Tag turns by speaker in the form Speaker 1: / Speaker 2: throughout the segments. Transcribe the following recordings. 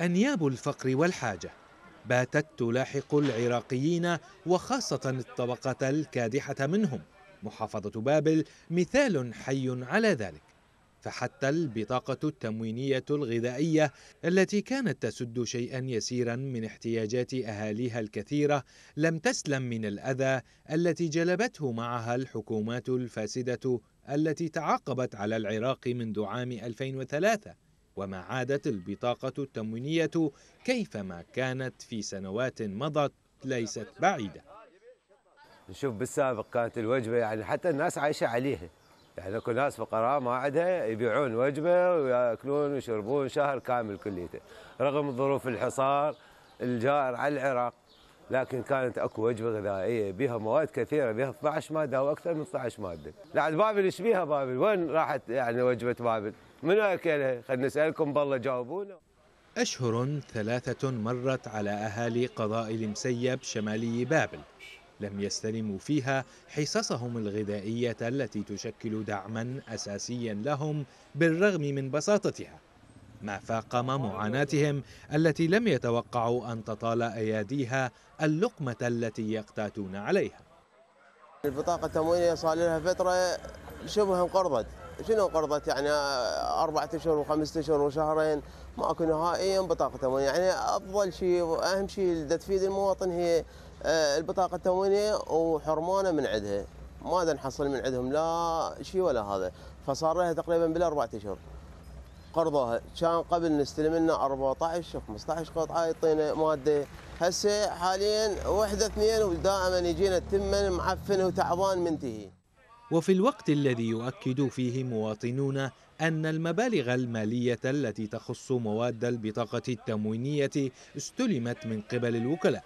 Speaker 1: أنياب الفقر والحاجة باتت تلاحق العراقيين وخاصة الطبقة الكادحة منهم محافظة بابل مثال حي على ذلك فحتى البطاقة التموينية الغذائية التي كانت تسد شيئا يسيرا من احتياجات أهاليها الكثيرة لم تسلم من الأذى التي جلبته معها الحكومات الفاسدة التي تعاقبت على العراق منذ عام 2003 وما عادت البطاقة التموينية كيفما كانت في سنوات مضت ليست بعيدة نشوف بالسابق كانت الوجبة يعني حتى الناس عايشة
Speaker 2: عليها يعني اكو ناس فقراء ما عندها يبيعون وجبه وياكلون ويشربون شهر كامل كليته رغم ظروف الحصار الجائر على العراق لكن كانت اكو وجبه غذائيه بها مواد كثيره بها 12 ماده او اكثر من 12 ماده، لعد بابل ايش بها بابل؟ وين راحت يعني وجبه بابل؟ من أكلها يعني؟ خلينا نسألكم بالله جاوبونا
Speaker 1: أشهر ثلاثة مرت على أهالي قضاء المسيب شمالي بابل لم يستلموا فيها حصصهم الغذائية التي تشكل دعما أساسيا لهم بالرغم من بساطتها ما فاقم معاناتهم التي لم يتوقعوا أن تطال أياديها اللقمة التي يقتاتون عليها
Speaker 3: البطاقة التموينية صار لها فترة شبه انقرضت شنو قرضت يعني أربعة أشهر وخمسة أشهر وشهرين ماكو نهائيا بطاقة تموينية يعني أفضل شيء وأهم شيء اللي تفيد المواطن هي آه، البطاقة التموينية وحرمانه من عندها ما نحصل من عندهم لا شيء ولا هذا فصار لها تقريبا بالأربعة أشهر قرضها كان قبل نستلم لنا 14 15 قطعه يعطينا ماده هسه حاليا وحده اثنين ودائما يجينا تمن معفن وتعبان منتهي
Speaker 1: وفي الوقت الذي يؤكد فيه مواطنون أن المبالغ المالية التي تخص مواد البطاقة التموينية استلمت من قبل الوكلاء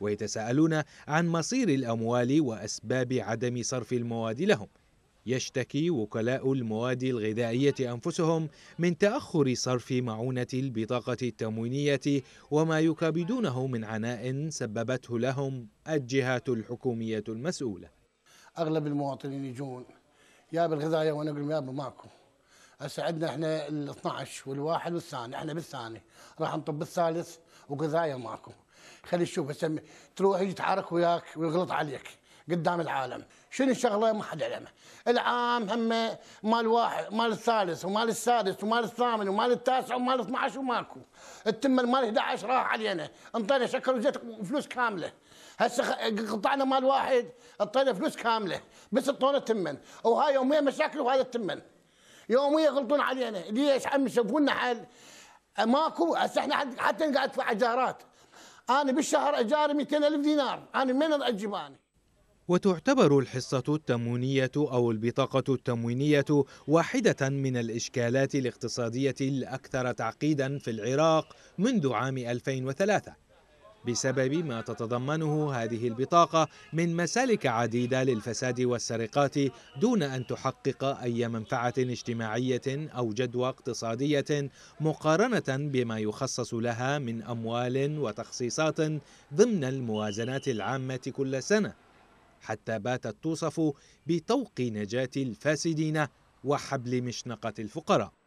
Speaker 1: ويتساءلون عن مصير الأموال وأسباب عدم صرف المواد لهم يشتكي وكلاء المواد الغذائية أنفسهم من تأخر صرف معونة البطاقة التموينية وما يكابدونه من عناء سببته لهم الجهات الحكومية المسؤولة
Speaker 4: اغلب المواطنين يجون يا بالغذاء وانا اقول يابا ماكو اسعدنا عندنا احنا ال 12 والواحد والثاني احنا بالثاني راح نطب الثالث وغذاء ماكو خلي تشوف هسه تروح يتحرك وياك ويغلط عليك قدام العالم شنو الشغله ما حد يعلمها العام هم مال واحد مال الثالث ومال السادس ومال الثامن ومال التاسع ومال 12 وماكو التم مال 11 راح علينا انطينا شكر وزيت فلوس كامله هسه قطعنا مال واحد انطينا فلوس كامله بس انطونا تمن وهاي يوميا مشاكل وهذا التمن يوميا يغلطون علينا ليش عم يشوفوا لنا حل ماكو هسه احنا حتى نقعد في اجارات انا بالشهر اجاري 200000 دينار انا من اجيب انا
Speaker 1: وتعتبر الحصة التموينية أو البطاقة التموينية واحدة من الإشكالات الاقتصادية الأكثر تعقيدا في العراق منذ عام 2003 بسبب ما تتضمنه هذه البطاقة من مسالك عديدة للفساد والسرقات دون أن تحقق أي منفعة اجتماعية أو جدوى اقتصادية مقارنة بما يخصص لها من أموال وتخصيصات ضمن الموازنات العامة كل سنة حتى باتت توصف بطوق نجاة الفاسدين وحبل مشنقة الفقراء